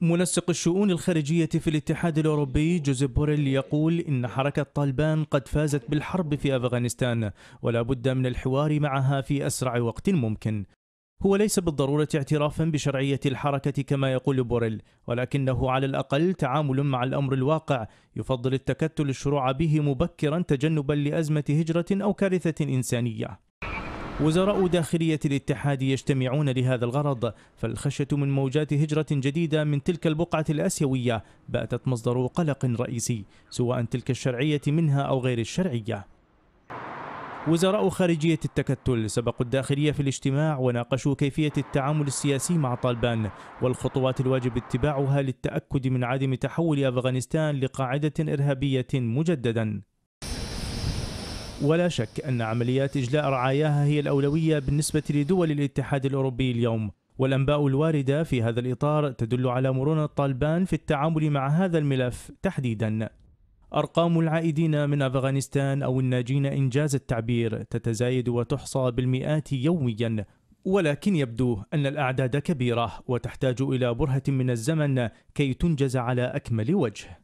منسق الشؤون الخارجية في الاتحاد الأوروبي جوزيف بوريل يقول إن حركة طالبان قد فازت بالحرب في أفغانستان ولا بد من الحوار معها في أسرع وقت ممكن هو ليس بالضرورة اعترافا بشرعية الحركة كما يقول بوريل ولكنه على الأقل تعامل مع الأمر الواقع يفضل التكتل الشروع به مبكرا تجنبا لأزمة هجرة أو كارثة إنسانية وزراء داخلية الاتحاد يجتمعون لهذا الغرض فالخشية من موجات هجرة جديدة من تلك البقعة الآسيوية باتت مصدر قلق رئيسي سواء تلك الشرعية منها أو غير الشرعية وزراء خارجية التكتل سبقوا الداخلية في الاجتماع وناقشوا كيفية التعامل السياسي مع طالبان والخطوات الواجب اتباعها للتأكد من عدم تحول أفغانستان لقاعدة إرهابية مجدداً ولا شك أن عمليات إجلاء رعاياها هي الأولوية بالنسبة لدول الاتحاد الأوروبي اليوم والأنباء الواردة في هذا الإطار تدل على مرونة طالبان في التعامل مع هذا الملف تحديداً أرقام العائدين من أفغانستان أو الناجين إنجاز التعبير تتزايد وتحصى بالمئات يوميا ولكن يبدو أن الأعداد كبيرة وتحتاج إلى برهة من الزمن كي تنجز على أكمل وجه